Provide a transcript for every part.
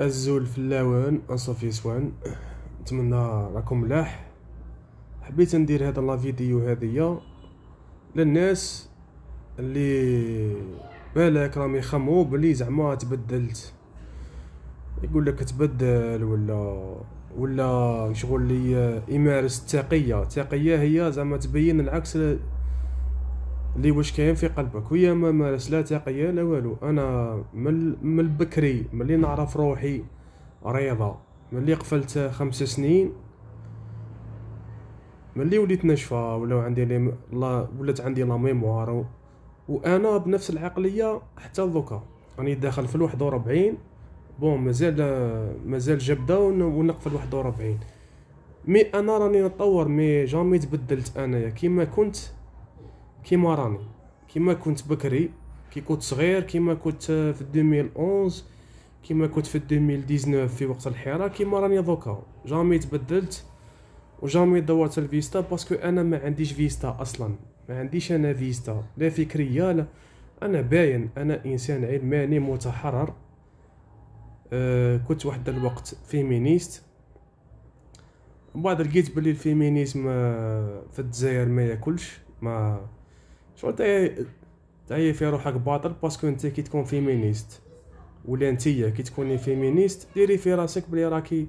الزول في اللوان اصافي سوان نتمنى راكم ملاح حبيت ندير هذا لا فيديو هذيا للناس اللي بالك راهم يخمو بلي زعما تبدلت يقول لك تبدل ولا ولا شغل لي يمارس التقيه التقيه هي زعما تبين العكس لي واش كاين في قلبك وهي ما مارس لا تقية لا والو انا من من البكري ملي نعرف روحي رياضة ملي قفلت خمس سنين ملي وليت ناشفة ولا عندي لي لا ولات عندي لا ميموار وانا بنفس العقلية حتى دوكا راني داخل في الواحد وربعين بون مازال مازال جبدة ونقفل واحد وربعين مي انا راني نطور مي جامي تبدلت انايا كيما كنت كيما راني كيما كنت بكري كي كنت صغير كيما كنت في 2011 كيما كنت في 2019 في وقت الحيره كيما راني دوكا جامي تبدلت وجامي دورت الفيستا باسكو انا ما عنديش فيستا اصلا ما عنديش انا فيستا لا فكريه لا انا باين انا انسان علماني متحرر أه كنت واحد الوقت فيمينيست بعد لقيت بلي الفيمينيزم آه، في الجزائر ما ياكلش ما شغل إيه، تعيي في روحك باطل باسكو انت كي تكون فيمينيست ولا انت كي تكوني فيمينيست ديري في راسك بلي راكي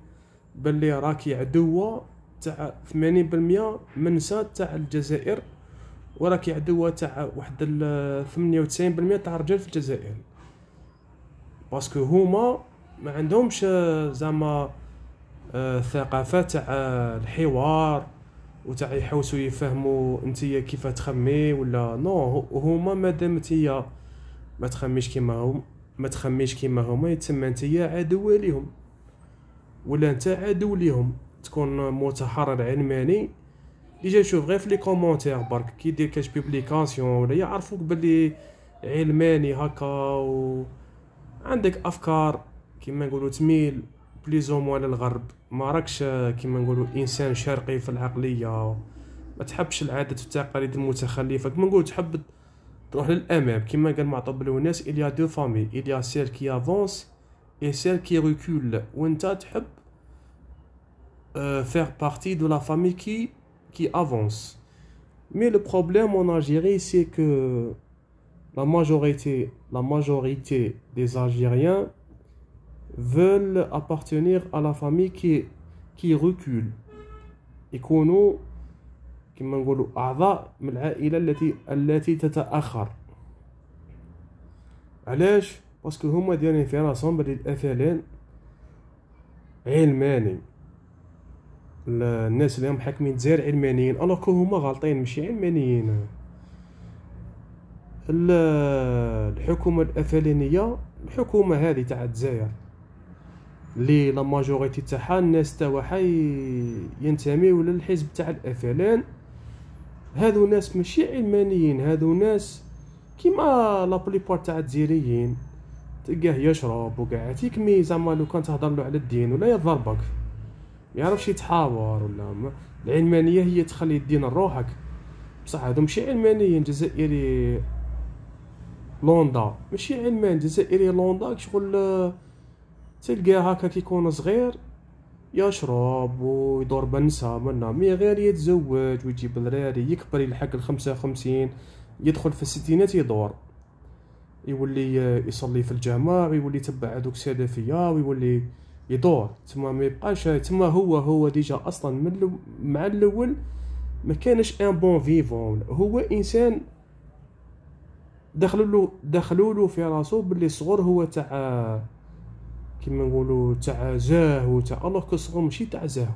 بلي راكي عدوة تاع 80% من نساء تاع الجزائر وراكي عدوة تاع واحد 98% تاع الرجال في الجزائر باسكو هما ما عندهمش زعما آه، ثقافة تاع الحوار وتاع يحوسوا يفهموا انت كيف تخمي ولا نو هما مادام انت ما تخميش كيما هما ما تخميش كيما هما يتسمى انت عدو ليهم ولا انت عدو ليهم تكون متحرر علماني ديجا شوف غير في لي كومونتير برك كي دير كاش بوبليكاسيون ولا يعرفوك بلي علماني هكا و عندك افكار كيما نقولوا تميل بليز او موان للغرب ما راكش آه، كيما نقولوا انسان شرقي في العقليه ما تحبش العادات والتقاليد المتخلفه كيما نقولوا تحب تروح للامام كيما قال معطوب الناس اليا دو فامي اليا سير كي افونس اي سير كي ريكول وانت تحب فير بارتي دو لا فامي كي كي افونس مي لو بروبليم اون الجيري سي كو لا ماجوريتي لا ماجوريتي دي الجيريان veulent appartenir à la famille qui, qui recule يكونوا كما نقولوا أعضاء من العائلة التي التي تتأخر علاش باسكو هما دايرين في راسهم بلي الأثلين علماني الناس اللي هم حاكمين الجزائر علمانيين الوغ كو هما غالطين ماشي علمانيين الحكومة الأثلينية الحكومة هذه تاع الجزائر لي لا ماجوريتي تاعها الناس تاعها ينتميو للحزب تاع الافلان هادو ناس ماشي علمانيين هادو ناس كيما لا بليبار تاع الجزائريين تلقاه يشرب وقاعد يكمي زعما لو كان تهضر له على الدين ولا يضربك يعرفش يتحاور ولا ما. العلمانيه هي تخلي الدين لروحك بصح هادو ماشي علمانيين جزائري لوندا ماشي علمان جزائري لوندا شغل تلقاه هكا كيكون صغير يشرب ويدور بنسى منا مي غير يتزوج ويجيب دراري يكبر يلحق الخمسة وخمسين يدخل في الستينات يدور يولي يصلي في الجامع ويولي يتبع هذوك السلفيه ويولي يدور تما ما يبقاش تما هو هو ديجا اصلا من مع الاول ما كانش ان بون فيفون هو انسان دخلوا له دخلوا له في راسو باللي الصغر هو تاع كما نقولوا تاع جاه تاع الله كو ماشي تاع جاه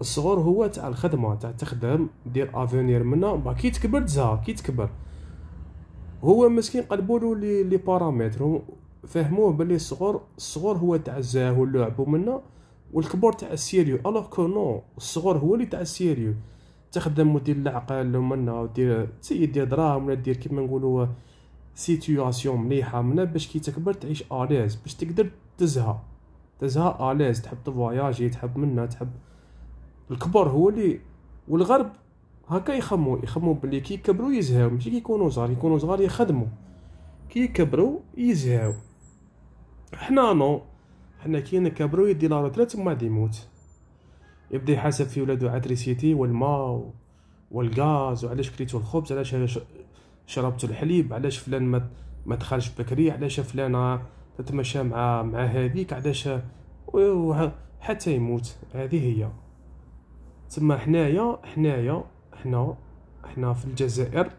الصغر هو تاع الخدمه تاع تخدم دير افونير منا با كي تكبر تزها كي تكبر هو مسكين قلبوا له لي لي بارامتر فهموه بلي الصغر الصغر هو تاع الجاه واللعب ومنا والكبر تاع السيريو الوغ كو نو الصغر هو اللي تاع السيريو تخدم ودير العقل ومنا ودير سي دير دراهم ولا دير كيما نقولوا سيتياسيون مليحه منا باش كي تكبر تعيش اليز باش تقدر تزهى تزهى اليز تحب تفواياجي تحب منا تحب الكبر هو اللي والغرب هكا يخمو يخمو بلي كي يكبروا يزهاو ماشي كي يكونوا صغار يكونوا صغار يخدموا كي يكبروا يزهاو حنا نو حنا كي نكبروا يدي لا ثلاثة ما يموت يبدا يحاسب في ولادو على تريسيتي والماء والغاز وعلاش كريتو الخبز علاش شربتو الحليب علاش فلان ما ما دخلش بكري علاش فلان تتمشى مع مع هذيك علاش حتى يموت هذه هي تما حنايا حنايا حنا حنا في الجزائر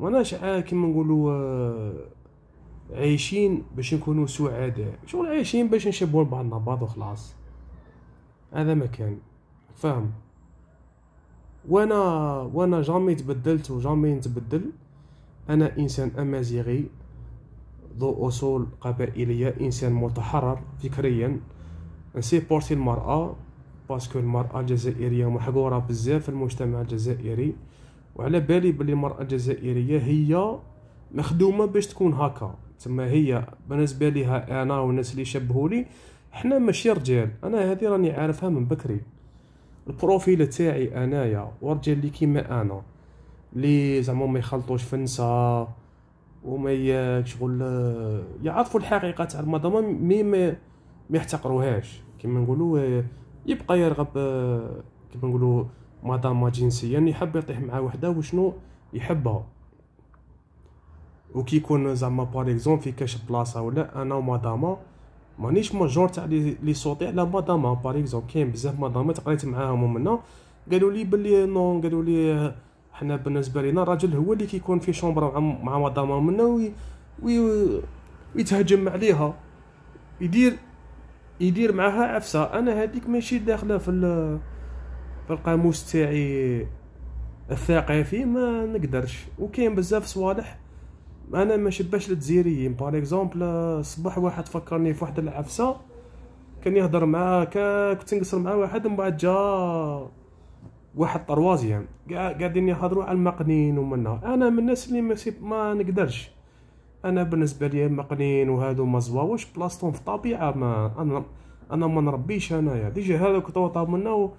ماناش كيما نقولوا آه، عايشين باش نكونوا سعداء شغل عايشين باش نشبوا بعضنا بعض وخلاص هذا ما كان فاهم وانا وانا جامي تبدلت وجامي نتبدل انا انسان امازيغي ذو أصول قبائلية إنسان متحرر فكريا بورتي المرأة باسكو المرأة الجزائرية محقورة بزاف في المجتمع الجزائري وعلى بالي بلي المرأة الجزائرية هي مخدومة باش تكون هكا تما هي بالنسبة ليها أنا والناس اللي شبهولي حنا ماشي رجال أنا هذه راني عارفها من بكري البروفيل تاعي أنايا ورجال اللي كيما أنا لي زعما ما يخلطوش في النساء وما شغل آه، يعرفوا الحقيقه تاع المنظمه مي ما يحتقروهاش كما نقولوا آه، يبقى يرغب آه، كما نقولوا مدامه جنسيا يعني يحب يطيح مع وحده وشنو يحبها وكي يكون زعما بار اكزومبل في كاش بلاصه ولا انا ومدامه مانيش ماجور تاع لي صوتي على مدامه بار اكزومبل كاين بزاف مدامات قريت معاهم ومنا قالوا لي بلي نو قالوا لي حنا بالنسبه لنا الراجل هو اللي كيكون في شومبر مع مدام منا وي وي ويتهجم عليها يدير يدير معها عفسه انا هذيك ماشي داخله في في القاموس تاعي الثقافي ما نقدرش وكاين بزاف صوالح انا ما شباش الجزائريين بار اكزومبل صباح واحد فكرني في واحد العفسه كان يهضر معاه كنت نقصر مع واحد من بعد جا واحد طروازيام قاعدين يهضروا على المقنين ومنا انا من الناس اللي ما, ما نقدرش انا بالنسبه لي المقنين وهادو ما زواوش بلاصتهم في الطبيعه ما انا انا ما نربيش انايا ديجا هذاك توطى منا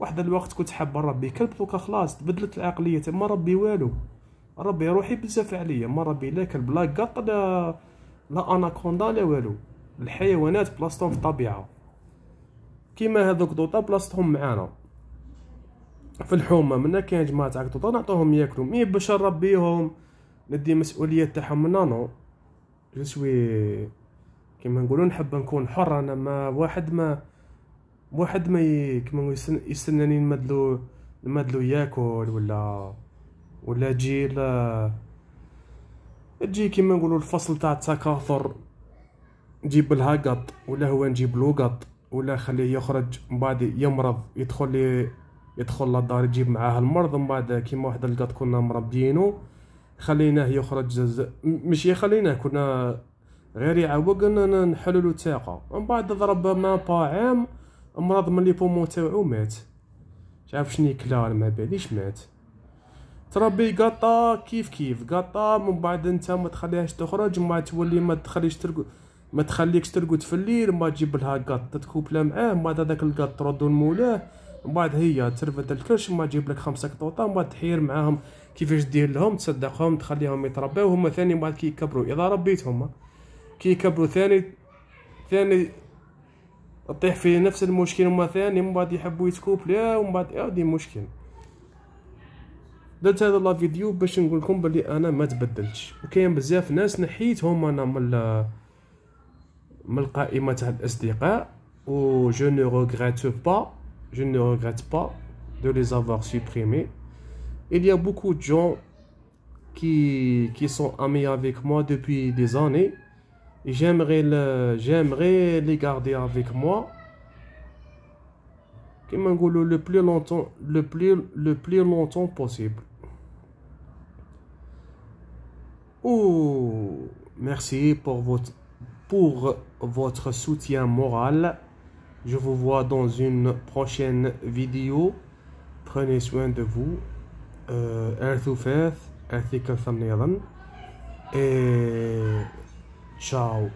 واحد الوقت كنت حاب نربي كلب دوكا خلاص تبدلت العقليه ما ربي والو ربي روحي بزاف عليا ما ربي لا كلب لا قط لا لا اناكوندا لا والو الحيوانات بلاصتهم في الطبيعه كيما هذوك دوطا بلاصتهم معانا في الحومه منا كاين جماعه تاع الطوطه نعطوهم ياكلوا مي باش نربيهم ندي مسؤوليه تاعهم نانو نو جو سوي كيما نقولوا نحب نكون حر انا ما واحد ما واحد ما كيما يستناني نمدلو نمدلو ياكل ولا ولا تجي لا تجي كيما نقولوا الفصل تاع التكاثر نجيب لها ولا هو نجيب له ولا خليه يخرج من بعد يمرض يدخل لي يدخل للدار يجيب معاه المرض من بعد كيما واحد القط كنا مربيينو خليناه يخرج ماشي خليناه كنا غير يعوق نحلو له تاقه من بعد ضرب ما با عام مرض من لي بومو تاعو مات شاف شني كلا ما باليش مات تربي قطة كيف كيف قطة من بعد انت ما تخليهاش تخرج ما تولي ما تخليش ترقد ما تخليكش ترقد في الليل ما تجيب لها قط تكوبلا معاه ما هذاك القط تردو لمولاه ومن بعد هي ترفد الكرش ومن تجيب لك خمسه كطوطه ومن بعد تحير معاهم كيفاش دير لهم تصدقهم تخليهم يتربوا هما ثاني من بعد كي يكبروا اذا ربيتهم كي يكبروا ثاني ثاني طيح في نفس المشكل هما ثاني من بعد يحبوا لا ومن بعد عاودي إيه، مشكل درت هذا لا فيديو باش نقول لكم بلي انا ما تبدلتش وكاين بزاف ناس نحيتهم انا من من القائمه تاع الاصدقاء و جو نو ريغريت با je ne regrette pas de les avoir supprimés. Il y a beaucoup de gens qui, sont amis avec moi depuis des années. J'aimerais j'aimerais les garder avec moi. Le plus longtemps, le plus, le plus longtemps possible. Oh, merci pour votre, pour votre soutien moral je vous vois dans une prochaine vidéo. Prenez soin de vous. Earth euh, Et ciao.